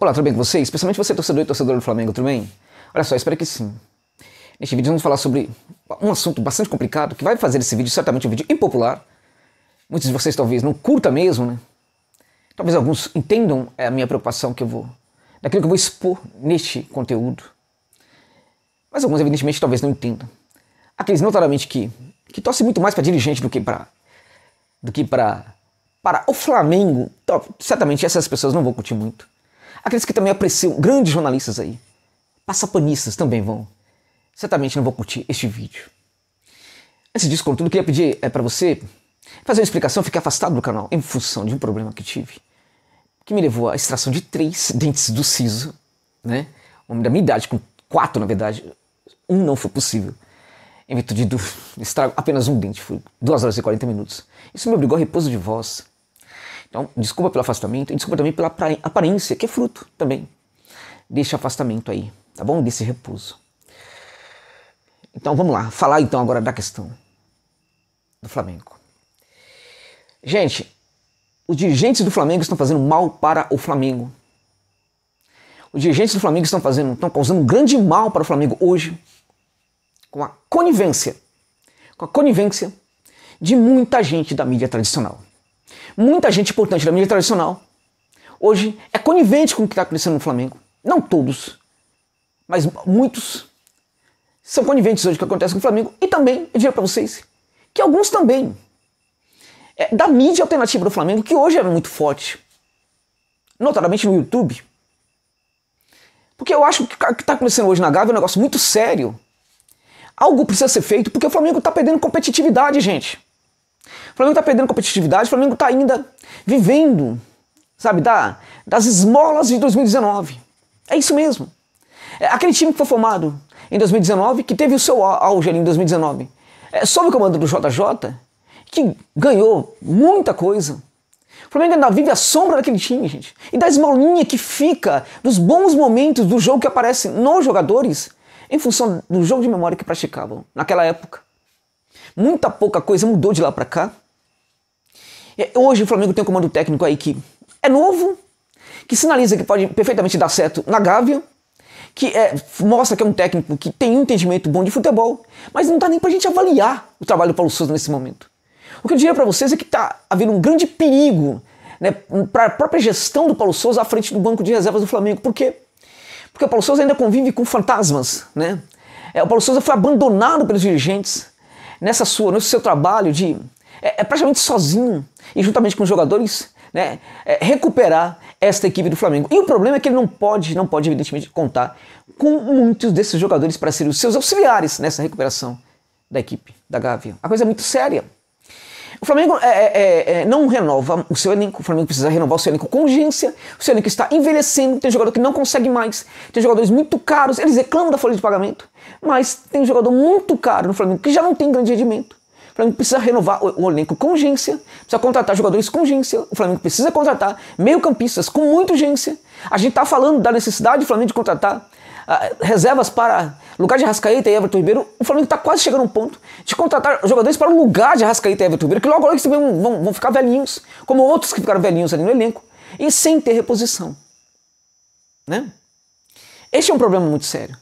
Olá, tudo bem com vocês? Especialmente você, torcedor e torcedor do Flamengo, tudo bem? Olha só, espero que sim. Neste vídeo vamos falar sobre um assunto bastante complicado que vai fazer esse vídeo certamente um vídeo impopular. Muitos de vocês talvez não curta mesmo, né? Talvez alguns entendam é, a minha preocupação que eu vou, daquilo que eu vou expor neste conteúdo. Mas alguns evidentemente talvez não entendam. Aqueles notadamente que que torcem muito mais para dirigente do que para do que para para o Flamengo, certamente essas pessoas não vão curtir muito. Aqueles que também apreciam grandes jornalistas aí, passapanistas também vão. Certamente não vão curtir este vídeo. Antes disso, contudo, queria pedir é, eh, para você fazer uma explicação. Eu fiquei afastado do canal em função de um problema que tive, que me levou à extração de três dentes do siso, né? Um homem da minha idade, com quatro, na verdade. Um não foi possível. Em virtude do estrago, apenas um dente. Foi duas horas e 40 minutos. Isso me obrigou a repouso de voz. Então, desculpa pelo afastamento e desculpa também pela aparência, que é fruto também desse afastamento aí, tá bom? Desse repouso. Então, vamos lá. Falar então agora da questão do Flamengo. Gente, os dirigentes do Flamengo estão fazendo mal para o Flamengo. Os dirigentes do Flamengo estão fazendo, estão causando um grande mal para o Flamengo hoje com a conivência, com a conivência de muita gente da mídia tradicional. Muita gente importante da mídia tradicional hoje é conivente com o que está acontecendo no Flamengo. Não todos, mas muitos são coniventes hoje com o que acontece com o Flamengo. E também, eu diria para vocês, que alguns também. É, da mídia alternativa do Flamengo, que hoje é muito forte. Notadamente no YouTube. Porque eu acho que o que está acontecendo hoje na Gávea é um negócio muito sério. Algo precisa ser feito porque o Flamengo está perdendo competitividade, gente. O Flamengo está perdendo competitividade, o Flamengo está ainda vivendo, sabe, da, das esmolas de 2019. É isso mesmo. É aquele time que foi formado em 2019, que teve o seu auge ali em 2019, é, sob o comando do JJ, que ganhou muita coisa. O Flamengo ainda vive a sombra daquele time, gente. E da esmolinha que fica dos bons momentos do jogo que aparecem nos jogadores em função do jogo de memória que praticavam naquela época. Muita pouca coisa mudou de lá para cá. É, hoje o Flamengo tem um comando técnico aí que é novo, que sinaliza que pode perfeitamente dar certo na Gávea, que é, mostra que é um técnico que tem um entendimento bom de futebol, mas não tá nem pra gente avaliar o trabalho do Paulo Souza nesse momento. O que eu diria para vocês é que tá havendo um grande perigo né, para a própria gestão do Paulo Souza à frente do banco de reservas do Flamengo. Por quê? Porque o Paulo Souza ainda convive com fantasmas, né? É, o Paulo Souza foi abandonado pelos dirigentes nessa sua, nesse seu trabalho de é, é praticamente sozinho e juntamente com os jogadores, né, é, recuperar esta equipe do Flamengo. E o problema é que ele não pode, não pode evidentemente contar com muitos desses jogadores para serem os seus auxiliares nessa recuperação da equipe da Gávea. A coisa é muito séria. O Flamengo é, é, é, é, não renova o seu elenco, o Flamengo precisa renovar o seu elenco com urgência, o seu elenco está envelhecendo, tem jogador que não consegue mais, tem jogadores muito caros, eles reclamam da folha de pagamento, mas tem jogador muito caro no Flamengo que já não tem grande rendimento. O Flamengo precisa renovar o, o elenco com urgência, precisa contratar jogadores com urgência, o Flamengo precisa contratar meio-campistas com muita urgência. A gente está falando da necessidade do Flamengo de contratar uh, reservas para lugar de Rascaeta e Everton Ribeiro, o Flamengo está quase chegando a um ponto de contratar jogadores para o lugar de Rascaeta e Everton Ribeiro, que logo logo eles vão, vão ficar velhinhos, como outros que ficaram velhinhos ali no elenco, e sem ter reposição. Né? Este é um problema muito sério.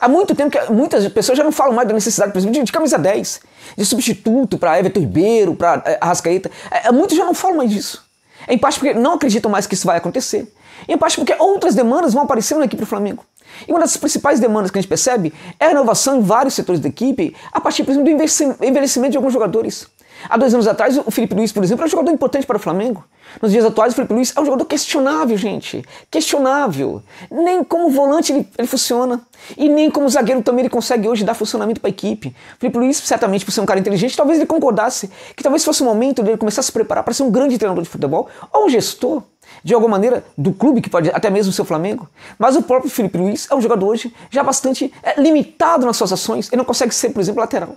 Há muito tempo que muitas pessoas já não falam mais da necessidade, por exemplo, de, de camisa 10, de substituto para Everton Ribeiro, para eh, Rascaeta. É, eh, eh, muitos já não falam mais disso. em parte porque não acreditam mais que isso vai acontecer. em parte porque outras demandas vão aparecendo aqui para o Flamengo. E uma das principais demandas que a gente percebe é a inovação em vários setores da equipe, a partir, por exemplo, do envelhecimento de alguns jogadores. Há dois anos atrás, o Felipe Luiz, por exemplo, era um jogador importante para o Flamengo. Nos dias atuais, o Felipe Luiz é um jogador questionável, gente. Questionável. Nem como volante ele, ele funciona. E nem como zagueiro também ele consegue hoje dar funcionamento para a equipe. O Felipe Luiz, certamente, por ser um cara inteligente, talvez ele concordasse que talvez fosse o momento dele começar a se preparar para ser um grande treinador de futebol ou um gestor de alguma maneira, do clube, que pode até mesmo ser o Flamengo, mas o próprio Felipe Luiz é um jogador hoje já bastante é, limitado nas suas ações, ele não consegue ser, por exemplo, lateral.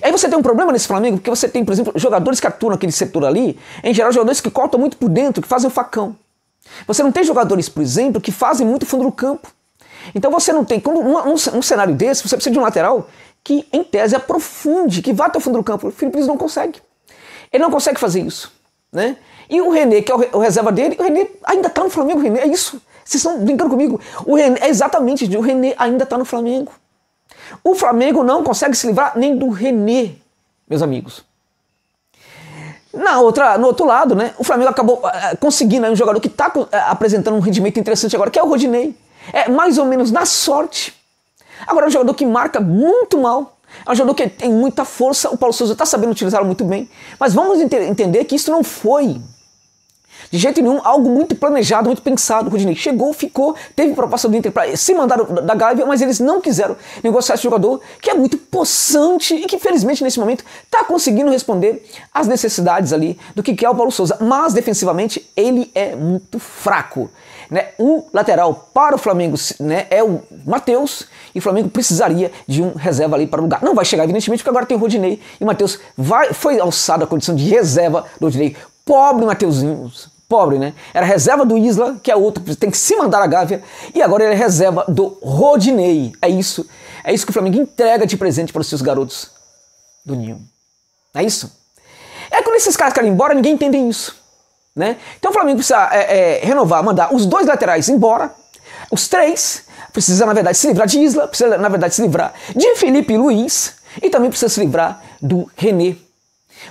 Aí você tem um problema nesse Flamengo, porque você tem, por exemplo, jogadores que atuam naquele setor ali, em geral jogadores que cortam muito por dentro, que fazem o facão. Você não tem jogadores, por exemplo, que fazem muito fundo do campo. Então você não tem, quando num, cenário desse, você precisa de um lateral que, em tese, aprofunde, que vá até o fundo do campo. O Felipe Luiz não consegue. Ele não consegue fazer isso. Né? E o René, que é o reserva dele, o René ainda está no Flamengo, René, é isso. Vocês estão brincando comigo? O René, é exatamente, o René ainda está no Flamengo. O Flamengo não consegue se livrar nem do René, meus amigos. Na outra, no outro lado, né, o Flamengo acabou uh, conseguindo um jogador que está uh, eh, apresentando um rendimento interessante agora, que é o Rodinei. É mais ou menos na sorte. Agora é um jogador que marca muito mal. É um jogador que tem muita força. O Paulo Souza está sabendo utilizá-lo muito bem. Mas vamos ent entender que isso não foi de jeito nenhum, algo muito planejado, muito pensado. O Rodinei chegou, ficou, teve proposta do Inter para se mandar da Gávea, mas eles não quiseram negociar esse jogador, que é muito possante e que, felizmente, nesse momento, está conseguindo responder às necessidades ali do que é o Paulo Souza. Mas, defensivamente, ele é muito fraco. Né? Um lateral para o Flamengo né, é o Matheus, e o Flamengo precisaria de um reserva ali para o lugar. Não vai chegar, evidentemente, porque agora tem o Rodinei, e o Matheus foi alçado à condição de reserva do Rodinei. Pobre Mateuzinhos, pobre, né? Era reserva do Isla, que é outro, tem que se mandar a Gávea, e agora ele é reserva do Rodinei. É isso. É isso que o Flamengo entrega de presente para os seus garotos do Ninho. É isso. É quando esses caras querem ir embora, ninguém entende isso. Né? Então o Flamengo precisa é, é, renovar, mandar os dois laterais embora, os três, precisa na verdade se livrar de Isla, precisa na verdade se livrar de Felipe Luiz e também precisa se livrar do René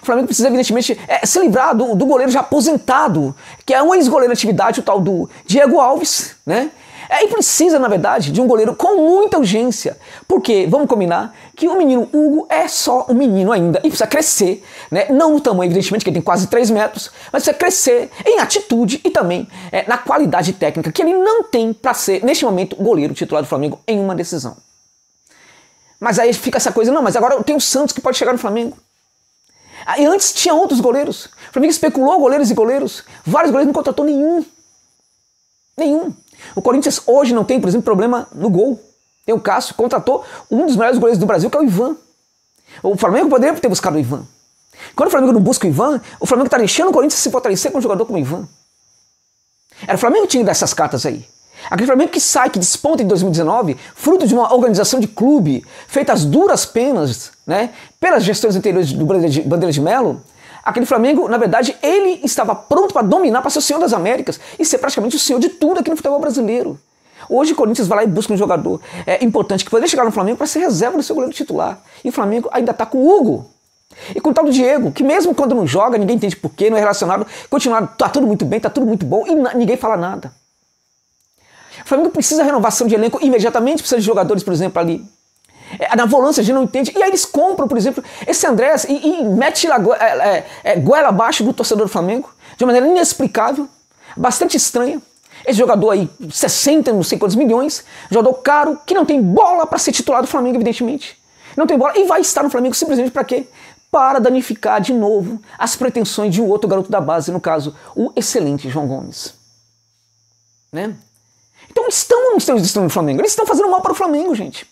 o Flamengo precisa, evidentemente, é, se livrar do, do goleiro já aposentado, que é um ex-goleiro de atividade, o tal do Diego Alves, né? É, e precisa, na verdade, de um goleiro com muita urgência. Porque, vamos combinar, que o menino Hugo é só um menino ainda e precisa crescer, né? Não no tamanho, evidentemente, que ele tem quase 3 metros, mas precisa crescer em atitude e também é, na qualidade técnica que ele não tem para ser, neste momento, goleiro titular do Flamengo em uma decisão. Mas aí fica essa coisa, não, mas agora tem o Santos que pode chegar no Flamengo. Ah, e antes tinha outros goleiros. O Flamengo especulou goleiros e goleiros. Vários goleiros não contratou nenhum. Nenhum. O Corinthians hoje não tem, por exemplo, problema no gol. Tem o Cássio, contratou um dos melhores goleiros do Brasil, que é o Ivan. O Flamengo poderia ter buscado o Ivan. Quando o Flamengo não busca o Ivan, o Flamengo está enchendo o Corinthians se fortalecer com um jogador como o Ivan. Era o Flamengo que tinha dessas cartas aí. Aquele Flamengo que sai, que desponta em 2019, fruto de uma organização de clube, feita às duras penas, né, pelas gestões anteriores do Bandeira de Melo, aquele Flamengo, na verdade, ele estava pronto para dominar, para ser o senhor das Américas e ser praticamente o senhor de tudo aqui no futebol brasileiro. Hoje o Corinthians vai lá e busca um jogador é, importante que poderia chegar no Flamengo para ser reserva do seu goleiro titular. E o Flamengo ainda está com o Hugo. E com o tal do Diego, que mesmo quando não joga, ninguém entende porquê, não é relacionado, continuado, tá tudo muito bem, tá tudo muito bom e ninguém fala nada. Flamengo precisa renovação de elenco imediatamente, precisa de jogadores, por exemplo, ali. É, na volância a gente não entende. E aí eles compram, por exemplo, esse Andrés e, e mete lá, é, é, é goela abaixo do torcedor do Flamengo, de uma maneira inexplicável, bastante estranha. Esse jogador aí, 60, não sei quantos milhões, jogador caro, que não tem bola para ser titular do Flamengo, evidentemente. Não tem bola e vai estar no Flamengo simplesmente para quê? Para danificar de novo as pretensões de um outro garoto da base, no caso, o excelente João Gomes. Né? Então estão os seus destinos no Flamengo. Eles estão fazendo mal para o Flamengo, gente.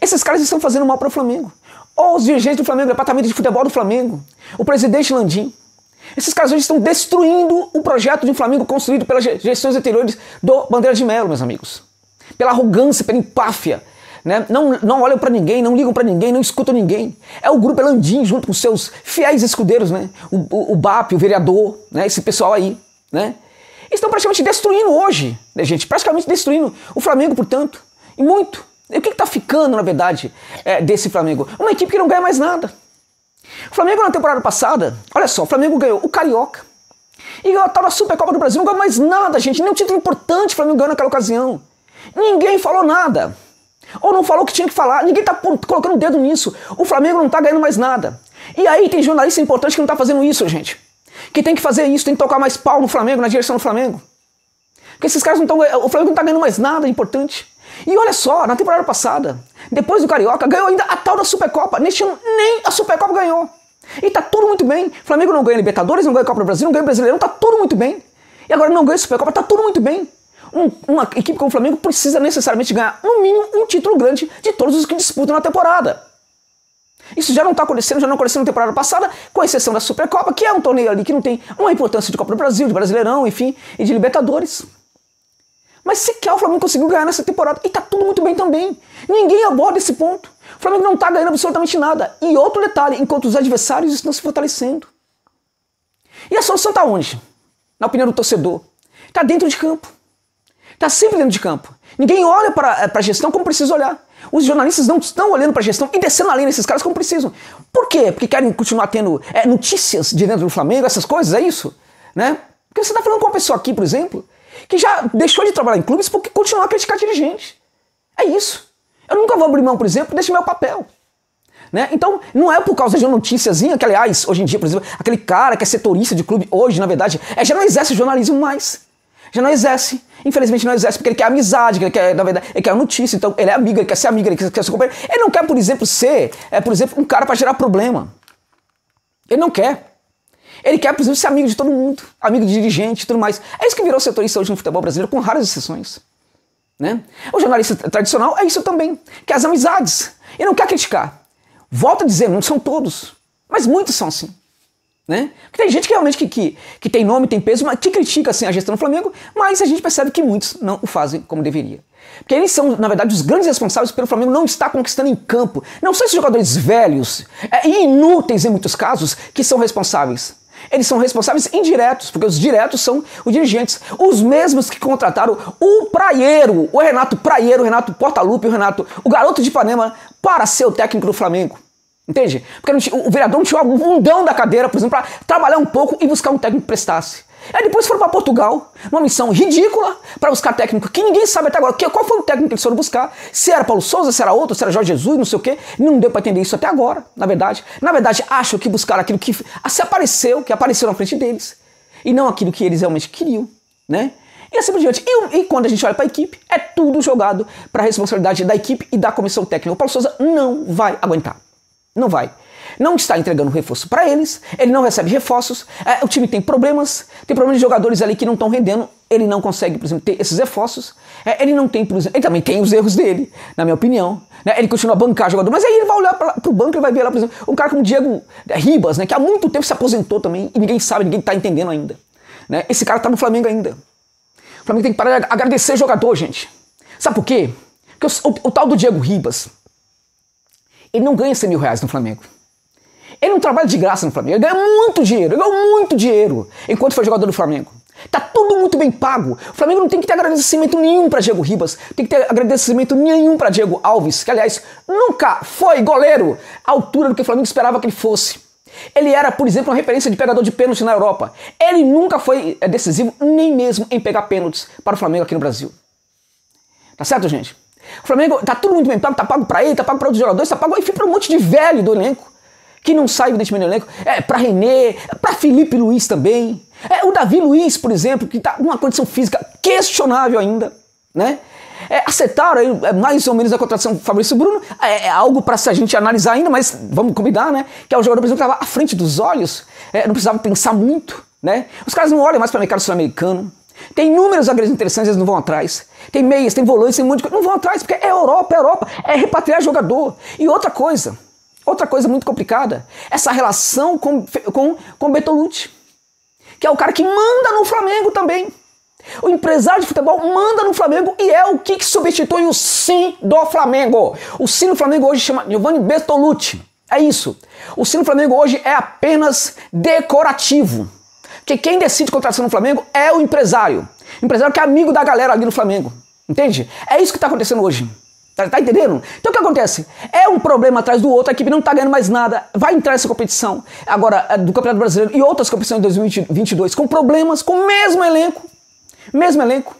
Esses caras estão fazendo mal para o Flamengo. Ou os dirigentes do Flamengo, o departamento de futebol do Flamengo, o presidente Landim. Esses caras hoje estão destruindo o projeto de um Flamengo construído pelas gestões anteriores do Bandeira de Melo, meus amigos. Pela arrogância, pela empáfia. Né? Não, não olham para ninguém, não ligam para ninguém, não escutam ninguém. É o grupo Landim junto com seus fiéis escudeiros, né? O, o, o BAP, o vereador, né? esse pessoal aí. Né? estão praticamente destruindo hoje, né, gente? Praticamente destruindo o Flamengo, portanto. E muito. E o que está ficando, na verdade, é, desse Flamengo? Uma equipe que não ganha mais nada. O Flamengo na temporada passada, olha só, o Flamengo ganhou o Carioca. E ganhou a tal da Supercopa do Brasil. Não ganhou mais nada, gente. Nem um título importante o Flamengo ganhou naquela ocasião. Ninguém falou nada. Ou não falou o que tinha que falar. Ninguém está colocando o dedo nisso. O Flamengo não está ganhando mais nada. E aí tem jornalista importante que não está fazendo isso, gente que tem que fazer isso, tem que tocar mais pau no Flamengo, na direção do Flamengo. Porque esses caras não estão. Eh, o Flamengo não está ganhando mais nada importante. E olha só, na temporada passada, depois do Carioca, ganhou ainda a tal da Supercopa. Neste ano, nem a Supercopa ganhou. E tá tudo muito bem. Flamengo não ganha Libertadores, não ganha Copa do Brasil, não ganha Brasileirão, tá tudo muito bem. E agora não ganha Supercopa, tá tudo muito bem. Um, uma equipe como o Flamengo precisa necessariamente ganhar, no mínimo, um título grande de todos os que disputam na temporada. Isso já não está acontecendo, já não aconteceu na temporada passada, com exceção da Supercopa, que é um torneio ali que não tem uma importância de Copa do Brasil, de Brasileirão, enfim, e de Libertadores. Mas sequer o Flamengo conseguiu ganhar nessa temporada. E tá tudo muito bem também. Ninguém aborda esse ponto. O Flamengo não tá ganhando absolutamente nada. E outro detalhe, enquanto os adversários estão se fortalecendo. E a solução tá onde? Na opinião do torcedor. Tá dentro de campo. Tá sempre dentro de campo. Ninguém olha para eh, a gestão como precisa olhar. Os jornalistas não estão olhando para a gestão e descendo a linha nesses caras como precisam. Por quê? Porque querem continuar tendo é, notícias de dentro do Flamengo, essas coisas, é isso? Né? Porque você está falando com uma pessoa aqui, por exemplo, que já deixou de trabalhar em clubes porque continua a criticar dirigentes. É isso. Eu nunca vou abrir mão, por exemplo, desse meu papel. Né? Então, não é por causa de uma noticiazinha que, aliás, hoje em dia, por exemplo, aquele cara que é setorista de clube hoje, na verdade, é, já não exerce jornalismo mais. Já não exerce. Infelizmente não exerce porque ele quer amizade, ele quer, na verdade, ele quer notícia, então ele é amigo, ele quer ser amigo, ele quer ser companheiro. Ele não quer, por exemplo, ser, é, por exemplo, um cara para gerar problema. Ele não quer. Ele quer, por exemplo, ser amigo de todo mundo, amigo de dirigente e tudo mais. É isso que virou setorista hoje no futebol brasileiro, com raras exceções. Né? O jornalista tradicional é isso também, quer as amizades e não quer criticar. Volto a dizer, não são todos, mas muitos são assim. Né? Porque tem gente que realmente que, que, que tem nome, tem peso, mas que critica assim, a gestão do Flamengo, mas a gente percebe que muitos não o fazem como deveria. Porque eles são, na verdade, os grandes responsáveis pelo Flamengo não estar conquistando em campo. Não são esses jogadores velhos e é, inúteis em muitos casos que são responsáveis. Eles são responsáveis indiretos, porque os diretos são os dirigentes. Os mesmos que contrataram o Praieiro, o Renato Praieiro, o Renato Portalupe, o Renato, o garoto de Ipanema, para ser o técnico do Flamengo. Entende? Porque o vereador não tirou um mundão da cadeira, por exemplo, para trabalhar um pouco e buscar um técnico que prestasse. Aí depois foram para Portugal, numa missão ridícula, para buscar técnico que ninguém sabe até agora que, qual foi o técnico que eles foram buscar. Se era Paulo Souza, se era outro, se era Jorge Jesus, não sei o quê. Não deu para entender isso até agora, na verdade. Na verdade, acho que buscaram aquilo que ah, se apareceu, que apareceu na frente deles, e não aquilo que eles realmente queriam, né? E assim por diante. E, e quando a gente olha para a equipe, é tudo jogado para a responsabilidade da equipe e da comissão técnica. O Paulo Souza não vai aguentar. Não vai. Não está entregando reforço para eles, ele não recebe reforços, é, o time tem problemas, tem problemas de jogadores ali que não estão rendendo, ele não consegue, por exemplo, ter esses reforços, é, ele não tem, por exemplo, ele também tem os erros dele, na minha opinião. Né? Ele continua a bancar jogador, mas aí ele vai olhar para o banco e vai ver lá, por exemplo, um cara como o Diego é, Ribas, né, que há muito tempo se aposentou também e ninguém sabe, ninguém está entendendo ainda. Né? Esse cara está no Flamengo ainda. O Flamengo tem que parar de agradecer jogador, gente. Sabe por quê? Porque o, o, o tal do Diego Ribas, ele não ganha 100 mil reais no Flamengo. Ele não é trabalha de graça no Flamengo. Ele ganha muito dinheiro, ele ganhou muito dinheiro enquanto foi jogador do Flamengo. Tá tudo muito bem pago. O Flamengo não tem que ter agradecimento nenhum para Diego Ribas, tem que ter agradecimento nenhum para Diego Alves, que aliás nunca foi goleiro à altura do que o Flamengo esperava que ele fosse. Ele era, por exemplo, uma referência de pegador de pênalti na Europa. Ele nunca foi é, decisivo nem mesmo em pegar pênaltis para o Flamengo aqui no Brasil. Tá certo, gente? O Flamengo tá todo mundo bem pago, tá pago para ele, tá pago para outros jogadores, tá pago enfim para um monte de velho do elenco que não sai desse do elenco. É para René, é para Felipe Luiz também. É o Davi Luiz, por exemplo, que tá numa condição física questionável ainda, né? É, acertaram é, mais ou menos a contratação do Fabrício Bruno, é, é algo para a gente analisar ainda, mas vamos combinar, né? Que é o jogador, por que estava à frente dos olhos, é, não precisava pensar muito, né? Os caras não olham mais para o mercado sul-americano, tem inúmeros zagueiros interessantes, eles não vão atrás. Tem meias, tem volantes, tem um monte de coisa. Não vão atrás, porque é Europa, é Europa. É repatriar jogador. E outra coisa, outra coisa muito complicada, essa relação com, com, com Bertolucci, que é o cara que manda no Flamengo também. O empresário de futebol manda no Flamengo e é o que, substitui o sim do Flamengo. O sim do Flamengo hoje chama Giovanni Bertolucci. É isso. O sim do Flamengo hoje é apenas decorativo. Porque quem decide contratação tá no Flamengo é o empresário. O empresário que é amigo da galera ali no Flamengo. Entende? É isso que está acontecendo hoje. Tá, tá, entendendo? Então o que acontece? É um problema atrás do outro, a equipe não tá ganhando mais nada, vai entrar essa competição agora é, do Campeonato Brasileiro e outras competições de 2022 com problemas, com o mesmo elenco, mesmo elenco,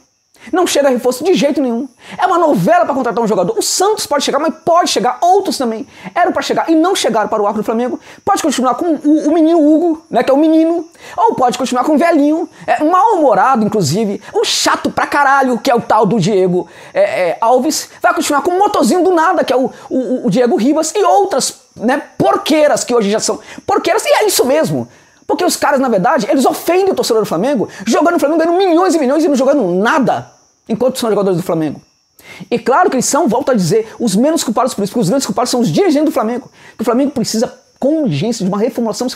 não chega reforço de jeito nenhum. É uma novela para contratar um jogador. O Santos pode chegar, mas pode chegar outros também. Eram para chegar e não chegaram para o arco do Flamengo. Pode continuar com o, o, menino Hugo, né, que é o menino, ou pode continuar com o velhinho, é, mal-humorado inclusive, o chato pra caralho, que é o tal do Diego é, é, Alves. Vai continuar com o motozinho do nada, que é o, o, o Diego Ribas e outras né, porqueiras que hoje já são porqueiras, e é isso mesmo. Porque os caras, na verdade, eles ofendem o torcedor do Flamengo, jogando no Flamengo, ganhando milhões e milhões e não jogando nada enquanto são jogadores do Flamengo. E claro que eles são, volto a dizer, os menos culpados por isso, porque os grandes culpados são os dirigentes do Flamengo. Que o Flamengo precisa com urgência de uma reformulação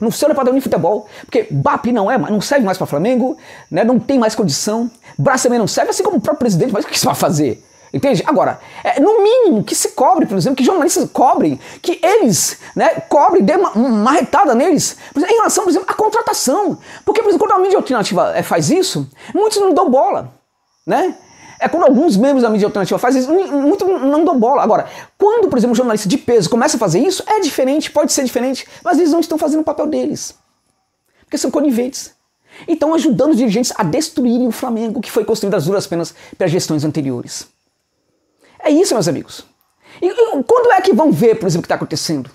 no seu departamento de futebol, porque BAP não é, não serve mais para o Flamengo, né? não tem mais condição, Braço também não serve, assim como o próprio presidente, mas o que isso vai fazer? Entende? Agora, é, no mínimo que se cobre, por exemplo, que jornalistas cobrem, que eles né, cobrem, dê uma, uma retada neles, exemplo, em relação, por exemplo, à contratação. Porque, por exemplo, quando a mídia alternativa é, faz isso, muitos não dão bola. Né? É quando alguns membros da mídia alternativa fazem isso, muitos não dão bola. Agora, quando, por exemplo, um jornalista de peso começa a fazer isso, é diferente, pode ser diferente, mas eles não estão fazendo o papel deles. Porque são coniventes. Então, ajudando os dirigentes a destruírem o Flamengo, que foi construído às duras penas pelas gestões anteriores. É isso, meus amigos. E, quando é que vão ver, por exemplo, o que está acontecendo?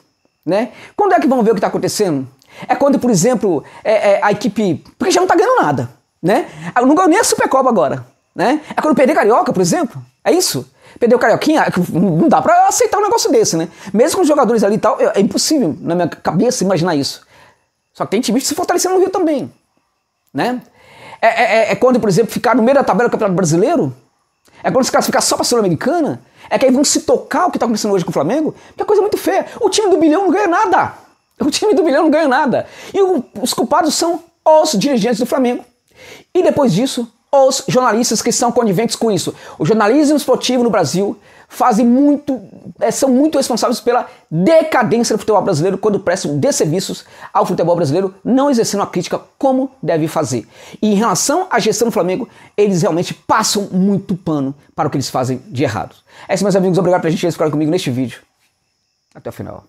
Né? Quando é que vão ver o que está acontecendo? É quando, por exemplo, é, é, a equipe. Porque já não está ganhando nada. Né? Ah, eu não ganhou nem a Supercopa agora. Né? É quando perder Carioca, por exemplo. É isso. Perder o Carioquinha, é não dá para aceitar um negócio desse, né? Mesmo com os jogadores ali e tal, é, é impossível na minha cabeça imaginar isso. Só que tem time que se fortalecendo no Rio também, né? É, é, é, é, quando, por exemplo, ficar no meio da tabela do Campeonato Brasileiro é quando os caras ficar só pra Sul-Americana, é que aí vão se tocar o que tá acontecendo hoje com o Flamengo, porque é coisa muito feia. O time do bilhão não ganha nada. O time do bilhão não ganha nada. E o, os culpados são os dirigentes do Flamengo. E depois disso, os jornalistas que são coniventes com isso. O jornalismo esportivo no Brasil fazem muito, é, são muito responsáveis pela decadência do futebol brasileiro quando prestam desserviços ao futebol brasileiro, não exercendo a crítica como deve fazer. E em relação à gestão do Flamengo, eles realmente passam muito pano para o que eles fazem de errado. É isso, meus amigos. Obrigado pela gente ficar comigo neste vídeo. Até o final.